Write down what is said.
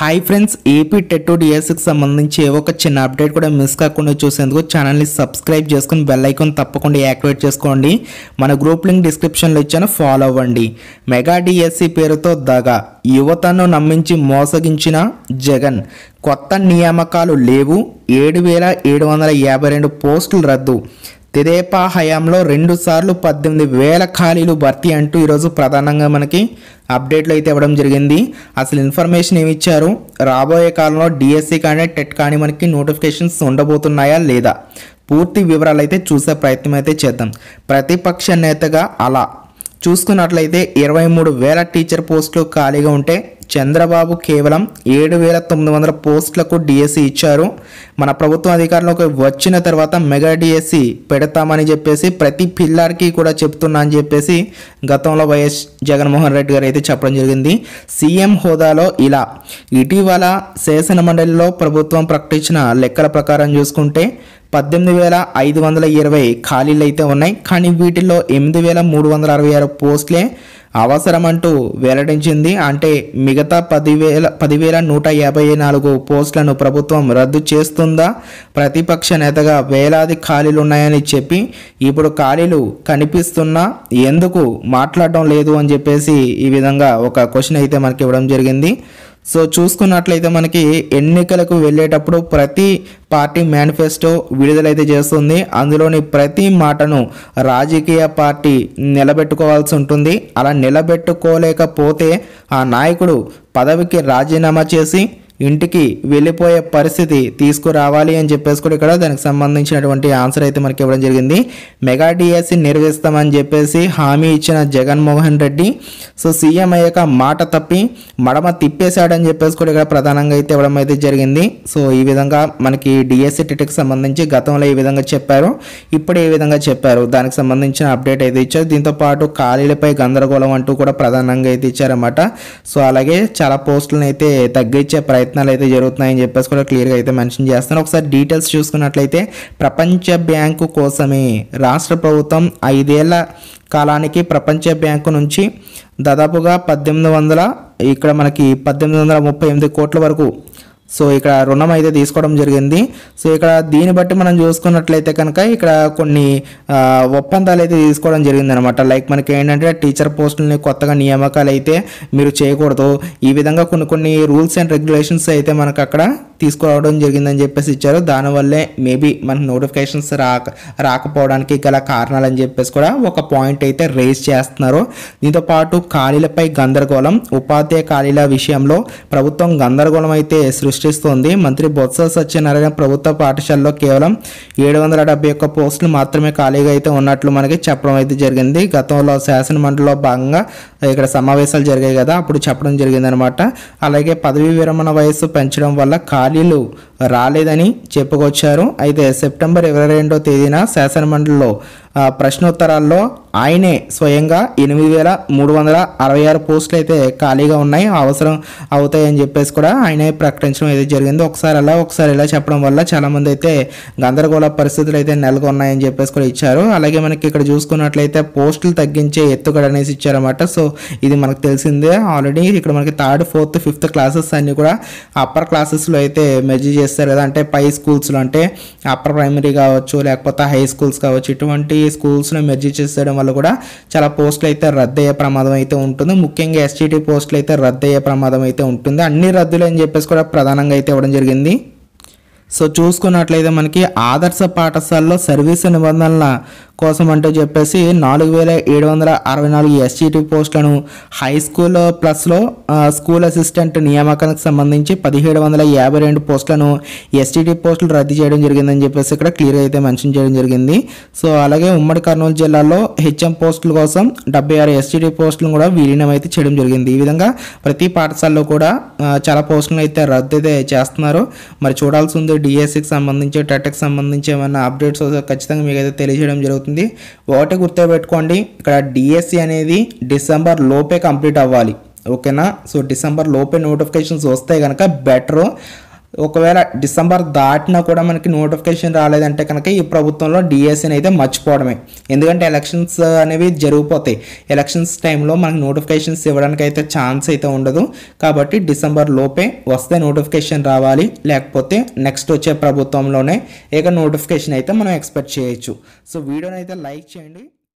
hi friends AP TET డిఎస్సికి సంబంధించి ఒక చిన్న అప్డేట్ కూడా మిస్ కాకుండా చూసేందుకు ఛానల్ని సబ్స్క్రైబ్ చేసుకుని బెల్ ఐకాన్ తప్పకుండా యాక్టివేట్ చేసుకోండి మన గ్రూప్ లింక్ డిస్క్రిప్షన్లో ఇచ్చాను ఫాలో అవ్వండి మెగా డిఎస్సి పేరుతో దగా యువతను నమ్మించి మోసగించిన జగన్ కొత్త నియామకాలు లేవు ఏడు వేల ఏడు వందల యాభై రెండు పోస్టులు రద్దు తెదేపా హయాంలో రెండు సార్లు పద్దెనిమిది వేల ఖాళీలు భర్తీ అంటూ ఈరోజు ప్రధానంగా మనకి అప్డేట్లు అయితే ఇవ్వడం జరిగింది అసలు ఇన్ఫర్మేషన్ ఏమి ఇచ్చారు రాబోయే కాలంలో డిఎస్సి కానీ టెట్ కానీ మనకి నోటిఫికేషన్స్ ఉండబోతున్నాయా లేదా పూర్తి వివరాలు అయితే చూసే ప్రయత్నం అయితే చేద్దాం ప్రతిపక్ష నేతగా అలా చూసుకున్నట్లయితే ఇరవై మూడు వేల టీచర్ పోస్టులు ఖాళీగా ఉంటే చంద్రబాబు కేవలం ఏడు వేల తొమ్మిది వందల పోస్టులకు డిఎస్సి ఇచ్చారు మన ప్రభుత్వం అధికారంలోకి వచ్చిన తర్వాత మెగా డిఎస్సి పెడతామని చెప్పేసి ప్రతి పిల్లర్కి కూడా చెప్తున్నా అని చెప్పేసి గతంలో వైఎస్ జగన్మోహన్ రెడ్డి గారు అయితే చెప్పడం జరిగింది సీఎం హోదాలో ఇలా ఇటీవల శాసనమండలిలో ప్రభుత్వం ప్రకటించిన లెక్కల ప్రకారం చూసుకుంటే పద్దెనిమిది వేల ఐదు వందల ఇరవై ఖాళీలు అయితే ఉన్నాయి కానీ వీటిల్లో ఎనిమిది వేల మూడు వందల అరవై ఆరు పోస్టులే అవసరమంటూ వెల్లడించింది అంటే మిగతా పదివేల పదివేల నూట యాభై నాలుగు పోస్టులను ప్రభుత్వం రద్దు చేస్తుందా ప్రతిపక్ష నేతగా వేలాది ఖాళీలు ఉన్నాయని చెప్పి ఇప్పుడు ఖాళీలు కనిపిస్తున్నా ఎందుకు మాట్లాడడం లేదు అని చెప్పేసి ఈ విధంగా ఒక క్వశ్చన్ అయితే మనకి ఇవ్వడం జరిగింది సో చూసుకున్నట్లయితే మనకి ఎన్నికలకు వెళ్ళేటప్పుడు ప్రతి పార్టీ మేనిఫెస్టో విడుదలైతే చేస్తుంది అందులోని ప్రతి మాటను రాజకీయ పార్టీ నిలబెట్టుకోవాల్సి ఉంటుంది అలా నిలబెట్టుకోలేకపోతే ఆ నాయకుడు పదవికి రాజీనామా చేసి ఇంటికి వెళ్ళిపోయే పరిస్థితి తీసుకురావాలి అని చెప్పేసి కూడా ఇక్కడ దానికి సంబంధించినటువంటి ఆన్సర్ అయితే మనకి ఇవ్వడం జరిగింది మెగా డిఎస్సి e నిర్వహిస్తామని చెప్పేసి హామీ ఇచ్చిన జగన్మోహన్ రెడ్డి సో సీఎం అయ్యాక మాట తప్పి మడమ తిప్పేశాడని చెప్పేసి కూడా ఇక్కడ ప్రధానంగా అయితే ఇవ్వడం అయితే జరిగింది సో ఈ విధంగా మనకి డిఎస్సి e టెట్కి సంబంధించి గతంలో ఈ విధంగా చెప్పారు ఇప్పుడు ఏ విధంగా చెప్పారు దానికి సంబంధించిన అప్డేట్ అయితే ఇచ్చారు దీంతోపాటు ఖాళీలపై గందరగోళం అంటూ కూడా ప్రధానంగా అయితే ఇచ్చారన్నమాట సో అలాగే చాలా పోస్టులను అయితే తగ్గించే ప్రయత్నం ప్రయత్నాలు అయితే జరుగుతున్నాయని చెప్పేసి కూడా క్లియర్గా అయితే మెన్షన్ చేస్తున్నారు ఒకసారి డీటెయిల్స్ చూసుకున్నట్లయితే ప్రపంచ బ్యాంకు కోసమే రాష్ట్ర ప్రభుత్వం ఐదేళ్ల కాలానికి ప్రపంచ బ్యాంకు నుంచి దాదాపుగా పద్దెనిమిది వందల ఇక్కడ మనకి పద్దెనిమిది వందల ముప్పై ఎనిమిది కోట్ల వరకు సో ఇక్కడ రుణం అయితే తీసుకోవడం జరిగింది సో ఇక్కడ దీన్ని బట్టి మనం చూసుకున్నట్లయితే కనుక ఇక్కడ కొన్ని ఒప్పందాలు అయితే తీసుకోవడం జరిగింది అనమాట లైక్ మనకి ఏంటంటే టీచర్ పోస్టులని కొత్తగా నియామకాలు అయితే మీరు చేయకూడదు ఈ విధంగా కొన్ని కొన్ని రూల్స్ అండ్ రెగ్యులేషన్స్ అయితే మనకు అక్కడ తీసుకురావడం జరిగిందని చెప్పేసి ఇచ్చారు దానివల్లే మేబీ మనకు నోటిఫికేషన్స్ రాక రాకపోవడానికి గల కారణాలు అని చెప్పేసి కూడా ఒక పాయింట్ అయితే రేజ్ చేస్తున్నారు దీంతో పాటు ఖాళీలపై గందరగోళం ఉపాధ్యాయ ఖాళీల విషయంలో ప్రభుత్వం గందరగోళం అయితే సృష్టి సృష్టిస్తోంది మంత్రి బొత్స సత్యనారాయణ ప్రభుత్వ పాఠశాలలో కేవలం ఏడు వందల డెబ్బై ఒక్క పోస్టులు మాత్రమే ఖాళీగా అయితే ఉన్నట్లు మనకి చెప్పడం అయితే జరిగింది గతంలో శాసనమండలిలో భాగంగా ఇక్కడ సమావేశాలు జరిగాయి కదా అప్పుడు చెప్పడం జరిగిందనమాట అలాగే పదవీ విరమణ వయస్సు పెంచడం వల్ల ఖాళీలు రాలేదని చెప్పుకొచ్చారు అయితే సెప్టెంబర్ ఇరవై రెండో తేదీన శాసనమండలిలో ప్రశ్నోత్తరాల్లో ఆయనే స్వయంగా ఎనిమిది వేల మూడు వందల అరవై ఆరు పోస్టులు అయితే ఖాళీగా ఉన్నాయి అవసరం అవుతాయని చెప్పేసి కూడా ఆయనే ప్రకటించడం అయితే జరిగింది ఒకసారి అలా ఒకసారి ఇలా చెప్పడం వల్ల చాలామంది అయితే గందరగోళ పరిస్థితులు అయితే నెలకొన్నాయని చెప్పేసి కూడా ఇచ్చారు అలాగే మనకి ఇక్కడ చూసుకున్నట్లయితే పోస్టులు తగ్గించే ఎత్తుగడ అనేసి ఇచ్చారన్నమాట సో ఇది మనకు తెలిసిందే ఆల్రెడీ ఇక్కడ మనకి థర్డ్ ఫోర్త్ ఫిఫ్త్ క్లాసెస్ అన్నీ కూడా అప్పర్ క్లాసెస్లో అయితే మెజీ చేస్తారు కదా అంటే పై స్కూల్స్లో అంటే అప్పర్ ప్రైమరీ కావచ్చు లేకపోతే హై స్కూల్స్ కావచ్చు ఇటువంటి స్కూల్స్ను మెర్జ్ చేసేయడం వల్ల కూడా చాలా పోస్టులు అయితే రద్దయ్యే ప్రమాదం అయితే ఉంటుంది ముఖ్యంగా ఎస్టీటీ పోస్టులు అయితే రద్దయ్యే ప్రమాదం అయితే ఉంటుంది అన్ని రద్దులు అని చెప్పేసి కూడా ప్రధానంగా అయితే ఇవ్వడం జరిగింది సో చూసుకున్నట్లయితే మనకి ఆదర్శ పాఠశాలలో సర్వీసు నిబంధనల కోసం అంటూ చెప్పేసి నాలుగు వేల ఏడు వందల అరవై నాలుగు ఎస్జీటీ పోస్టులను హై స్కూల్ ప్లస్లో స్కూల్ అసిస్టెంట్ నియామకానికి సంబంధించి పదిహేడు వందల యాభై రెండు పోస్టులను ఎస్టీటీ పోస్టులు రద్దు చేయడం జరిగిందని చెప్పేసి ఇక్కడ క్లియర్ అయితే మెన్షన్ చేయడం జరిగింది సో అలాగే ఉమ్మడి కర్నూలు జిల్లాలో హెచ్ఎం పోస్టుల కోసం డెబ్బై ఆరు ఎస్టీటీ పోస్టులను కూడా విలీనం అయితే చేయడం జరిగింది ఈ విధంగా ప్రతి పాఠశాలలో కూడా చాలా పోస్టులను అయితే రద్దు అయితే చేస్తున్నారు మరి చూడాల్సి ఉంది డిఎస్సికి సంబంధించి టెటెక్ సంబంధించి ఏమైనా అప్డేట్స్ ఖచ్చితంగా మీకు అయితే తెలియజేయడం జరుగుతుంది ఒకటి గుర్తుపెట్టుకోండి ఇక్కడ డిఎస్సి అనేది డిసెంబర్ లోపే కంప్లీట్ అవ్వాలి ఓకేనా సో డిసెంబర్ లోపే నోటిఫికేషన్స్ వస్తాయి కనుక బెటరు ఒకవేళ డిసెంబర్ దాటినా కూడా మనకి నోటిఫికేషన్ రాలేదంటే కనుక ఈ ప్రభుత్వంలో డిఎస్సీని అయితే మర్చిపోవడమే ఎందుకంటే ఎలక్షన్స్ అనేవి జరిగిపోతాయి ఎలక్షన్స్ టైంలో మనకి నోటిఫికేషన్స్ ఇవ్వడానికి అయితే ఛాన్స్ అయితే ఉండదు కాబట్టి డిసెంబర్ లోపే వస్తే నోటిఫికేషన్ రావాలి లేకపోతే నెక్స్ట్ వచ్చే ప్రభుత్వంలోనే ఇక నోటిఫికేషన్ అయితే మనం ఎక్స్పెక్ట్ చేయొచ్చు సో వీడియోని అయితే లైక్ చేయండి